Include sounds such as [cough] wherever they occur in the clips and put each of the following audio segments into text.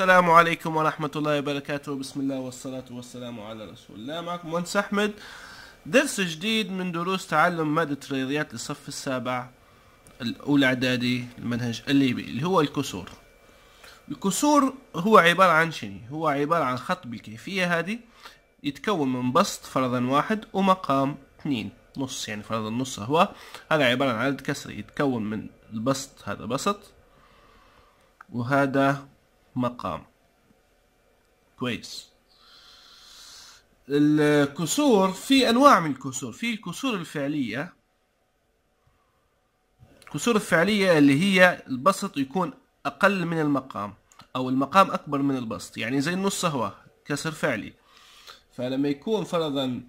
السلام عليكم ورحمة الله وبركاته بسم الله والصلاة والسلام على رسول الله معكم مهندس أحمد درس جديد من دروس تعلم مادة الرياضيات للصف السابع الأولى إعدادي المنهج الليبي اللي هو الكسور الكسور هو عبارة عن شنو هو عبارة عن خط بالكيفية هذه يتكون من بسط فرضا واحد ومقام اثنين نص يعني فرضا نص هو هذا عبارة عن عدد كسري يتكون من البسط هذا بسط وهذا مقام كويس الكسور في انواع من الكسور في الكسور الفعليه الكسور الفعليه اللي هي البسط يكون اقل من المقام او المقام اكبر من البسط يعني زي النص هو كسر فعلي فلما يكون فرضا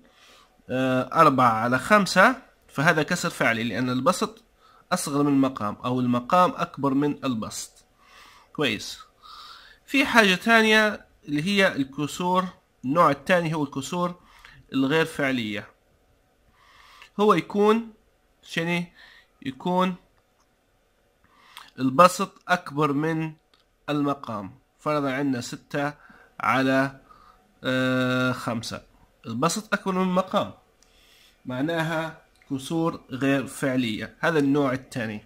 آه، أربعة على خمسة فهذا كسر فعلي لأن البسط أصغر من المقام أو المقام أكبر من البسط كويس في حاجة تانية اللي هي الكسور النوع الثاني هو الكسور الغير فعلية هو يكون شني يكون البسط أكبر من المقام فرضا عندنا ستة على آه، خمسة البسط أكبر من المقام معناها كسور غير فعلية هذا النوع الثاني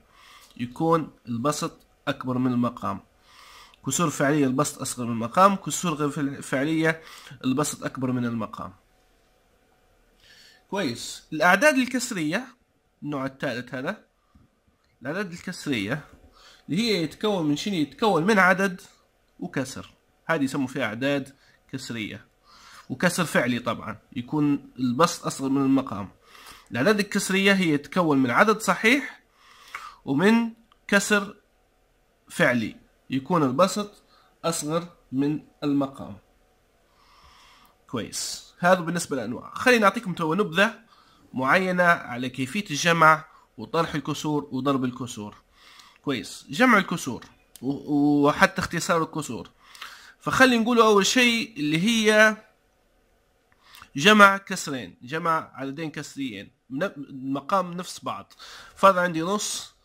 يكون البسط أكبر من المقام كسور فعلية البسط أصغر من المقام كسور غير فعلية البسط أكبر من المقام كويس الأعداد الكسرية النوع الثالث هذا الأعداد الكسرية اللي هي يتكون من شنو يتكون من عدد وكسر هذه يسموا فيها أعداد كسرية وكسر فعلي طبعا يكون البسط أصغر من المقام الأعداد الكسرية هي يتكون من عدد صحيح ومن كسر فعلي يكون البسط أصغر من المقام كويس هذا بالنسبة للأنواع خلينا نعطيكم تو نبذة معينة على كيفية الجمع وطرح الكسور وضرب الكسور كويس جمع الكسور وحتى اختصار الكسور فخلي نقول أول شيء اللي هي جمع كسرين جمع عددين كسريين يعني مقام نفس بعض فرض عندي نص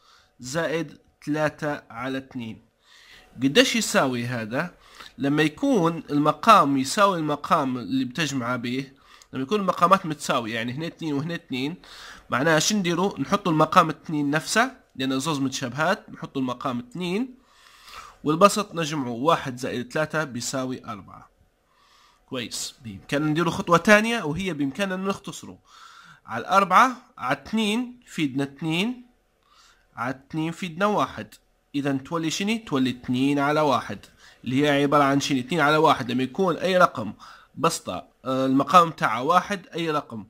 زائد ثلاثة على اثنين قديش يساوي هذا لما يكون المقام يساوي المقام اللي بتجمعه به لما يكون المقامات متساوية يعني هنا اثنين وهنا اثنين معناها شو نديرو نحطوا المقام اثنين نفسه لأن الزوز متشابهات نحطوا المقام اثنين والبسط نجمعه واحد زائد ثلاثة بيساوي أربعة كويس بإمكاننا نديرو خطوة تانية وهي بإمكاننا نختصره على الأربعة على اثنين فيدنا اثنين على اثنين فيدنا واحد اذا تولي شني تولي اثنين على واحد اللي هي عباره عن شني اثنين على واحد لما يكون اي رقم بسطه آه، المقام تاعه واحد اي رقم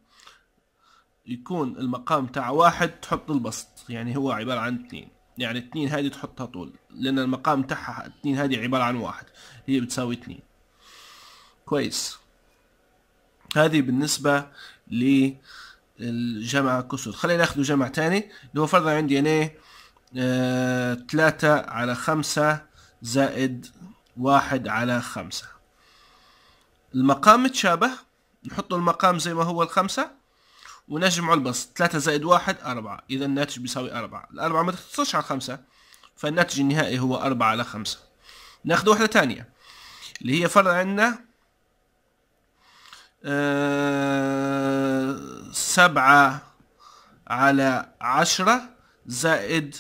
يكون المقام تاع واحد تحط البسط يعني هو عبارة عن اثنين يعني اثنين هذه تحطها طول لأن المقام تاعها اثنين هذه عبارة عن واحد هي بتساوي اثنين كويس هذه بالنسبة للجمع كسور خلينا ناخذ جمع تاني اللي هو فرضا عندي أنا ثلاثة على خمسة زائد واحد على خمسة المقام متشابه نحط المقام زي ما هو الخمسة ونجمع البسط ثلاثة زائد واحد أربعة إذا الناتج بيساوي أربعة الأربعة ما تختصرش على خمسة فالناتج النهائي هو أربعة على خمسة ناخد واحدة تانية اللي هي فرض عندنا أه سبعة على عشرة زائد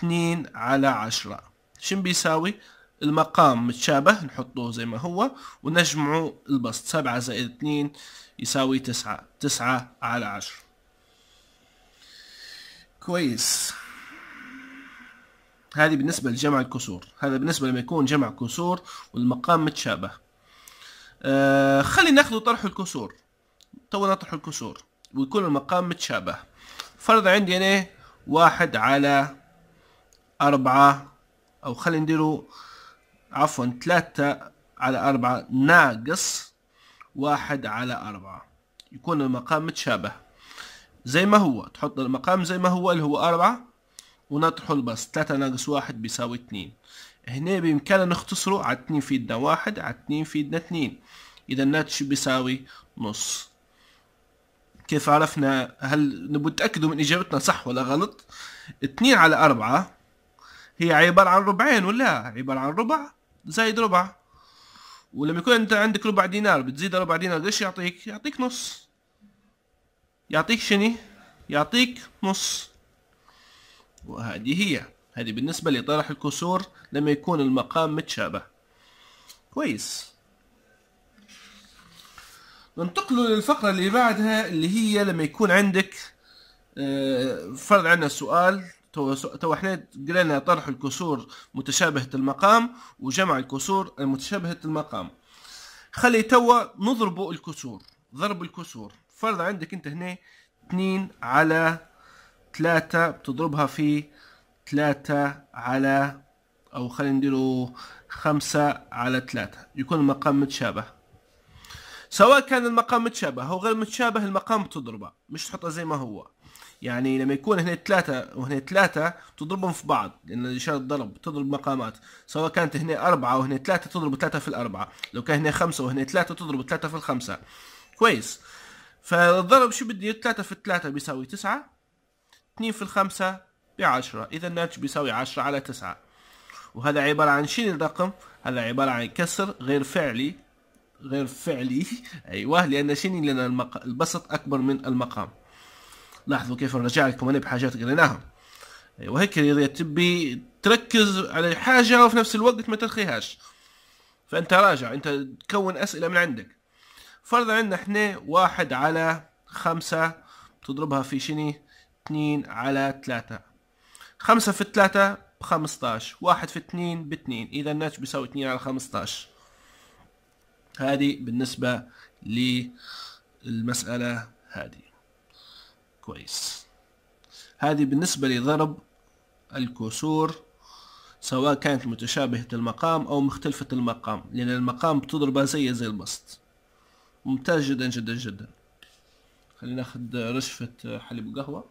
2 على 10 شن بيساوي المقام متشابه نحطه زي ما هو ونجمعه البسط 7 زائد 2 يساوي 9 9 على 10 كويس هذه بالنسبة لجمع الكسور هذا بالنسبة لما يكون جمع كسور والمقام متشابه آه خلينا ناخذ طرح الكسور تونا نطرح الكسور ويكون المقام متشابه فرض عندي أنا واحد على أربعة أو خلينا نديروا عفوا ثلاثة على أربعة ناقص واحد على أربعة يكون المقام متشابه زي ما هو تحط المقام زي ما هو اللي هو أربعة ونطرحه البسط ثلاثة ناقص واحد بيساوي اتنين هنا بإمكاننا نختصره على اثنين في إدنا واحد على اثنين في إدنا اتنين إذا الناتج بيساوي نص كيف عرفنا هل نبغى نتأكدوا من إجابتنا صح ولا غلط اتنين على أربعة هي عبارة عن ربعين ولا عبارة عن ربع زائد ربع ولما يكون انت عندك ربع دينار بتزيد ربع دينار ايش يعطيك يعطيك نص يعطيك شني يعطيك نص وهذه هي هذه بالنسبة لطرح الكسور لما يكون المقام متشابه كويس ننتقل للفقرة اللي بعدها اللي هي لما يكون عندك آه، فرض عندنا سؤال تو تو احنا قلنا طرح الكسور متشابهة المقام وجمع الكسور المتشابهة المقام خلي تو نضرب الكسور ضرب الكسور فرض عندك انت هنا 2 على 3 بتضربها في 3 على او خلينا نديروا 5 على 3 يكون المقام متشابه سواء كان المقام متشابه او غير متشابه المقام بتضربه مش تحطه زي ما هو يعني لما يكون هنا ثلاثة وهنا ثلاثة تضربهم في بعض لأن الإشارة الضرب تضرب مقامات سواء كانت هنا أربعة وهنا ثلاثة تضرب ثلاثة في الأربعة لو كان هنا خمسة وهنا ثلاثة تضرب ثلاثة في الخمسة كويس فالضرب شو بدي ثلاثة في ثلاثة بيساوي تسعة اثنين في الخمسة بعشرة إذا الناتج بيساوي عشرة على تسعة وهذا عبارة عن شيل الرقم هذا عبارة عن كسر غير فعلي غير فعلي [laughs] أيوه لأن شنو لأن البسط أكبر من المقام لاحظوا كيف نرجع لكم انا بحاجات قريناها وهيك يا تبي تركز على حاجه وفي نفس الوقت ما تلخيهاش فانت راجع انت تكون اسئله من عندك فرضا عندنا احنا واحد على خمسة تضربها في شني اثنين على ثلاثة خمسة في ثلاثة بخمستاش واحد في اثنين باتنين اذا الناتج بيساوي اثنين على خمستاش هذه بالنسبة للمسألة هذه كويس هذه بالنسبة لضرب الكسور سواء كانت متشابهة المقام أو مختلفة المقام لأن المقام بتضربها زي زي البسط ممتاز جدا جدا جدا خلينا ناخد رشفة حليب قهوة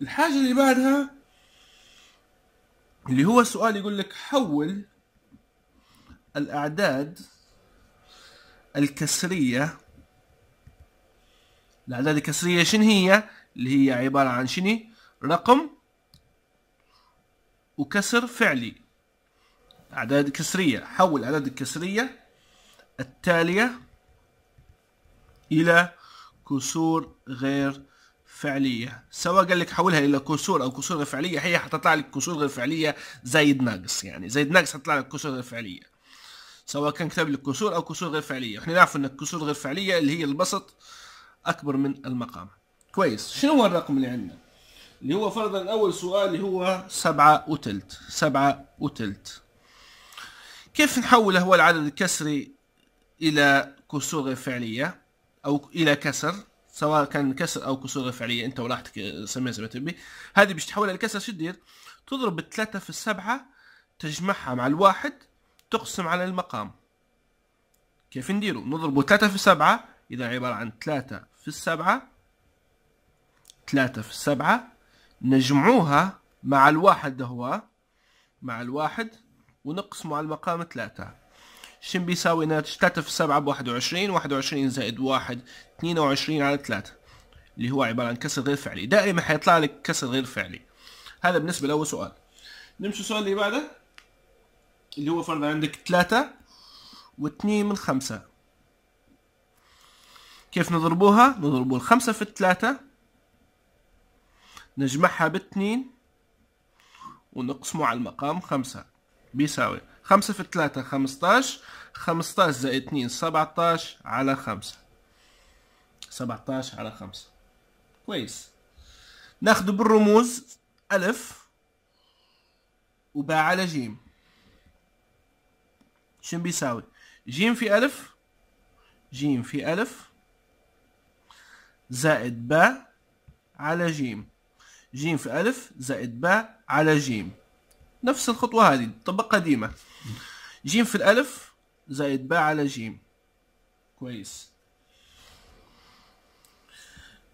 الحاجة اللي بعدها اللي هو سؤال يقول لك حول الأعداد الكسرية الأعداد الكسرية شنو هي اللي هي عبارة عن شنو رقم وكسر فعلي أعداد كسرية حول الأعداد الكسرية التالية إلى كسور غير فعلية سواء قال لك حولها إلى كسور أو كسور غير فعلية هي حتطلع لك كسور غير فعلية زايد ناقص يعني زايد ناقص حتطلع لك كسور غير فعلية سواء كان كتب لك كسور أو كسور غير فعلية احنا نعرف أن الكسور غير فعلية اللي هي البسط اكبر من المقام كويس شنو هو الرقم اللي عندنا اللي هو فرضا اول سؤال اللي هو سبعة وتلت سبعة وتلت كيف نحول هو العدد الكسري الى كسور غير فعلية او الى كسر سواء كان كسر او كسور غير فعلية انت وراحتك سميها زي ما تبي هذه باش تحولها لكسر شو تدير تضرب الثلاثة في السبعة تجمعها مع الواحد تقسم على المقام كيف نديرو نضربوا ثلاثة في سبعة إذا عبارة عن ثلاثة في السبعة ثلاثة في السبعة نجمعوها مع الواحد هو مع الواحد ونقسموا على المقام ثلاثة شن بيساوي ناتج ثلاثة في السبعة بواحد وعشرين واحد وعشرين زائد واحد اثنين وعشرين على ثلاثة اللي هو عبارة عن كسر غير فعلي دائما حيطلع لك كسر غير فعلي هذا بالنسبة لأول سؤال نمشي السؤال اللي بعده اللي هو فرض عندك ثلاثة واثنين من خمسة كيف نضربوها نضربوا الخمسة في الثلاثة نجمعها باثنين ونقسمه على المقام خمسة بيساوي خمسة في الثلاثة خمستاش خمستاش زائد اثنين سبعتاش على خمسة سبعتاش على خمسة كويس ناخد بالرموز ألف وباء على جيم شنو بيساوي جيم في ألف جيم في ألف زائد باء على جيم جيم في ألف زائد باء على جيم نفس الخطوة هذه طبقة قديمة جيم في الألف زائد باء على جيم كويس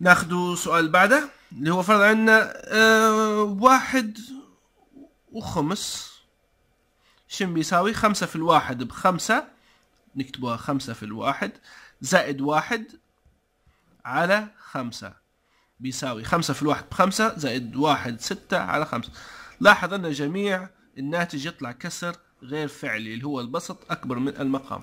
ناخد سؤال بعده اللي هو فرض عندنا آه واحد وخمس شن بيساوي خمسة في الواحد بخمسة نكتبوها خمسة في الواحد زائد واحد على خمسة بيساوي خمسة في الواحد بخمسة زائد واحد ستة على خمسة لاحظ أن جميع الناتج يطلع كسر غير فعلي اللي هو البسط أكبر من المقام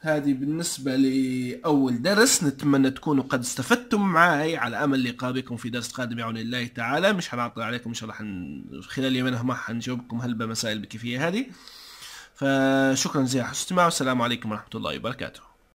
هذه بالنسبة لأول درس نتمنى تكونوا قد استفدتم معي على أمل لقاء بكم في درس قادم بعون الله تعالى مش حنعطل عليكم إن شاء الله خلال يومين ما حنجاوبكم هلبة مسائل بكيفية هذه فشكرا جزيلا حسن الاستماع والسلام عليكم ورحمة الله وبركاته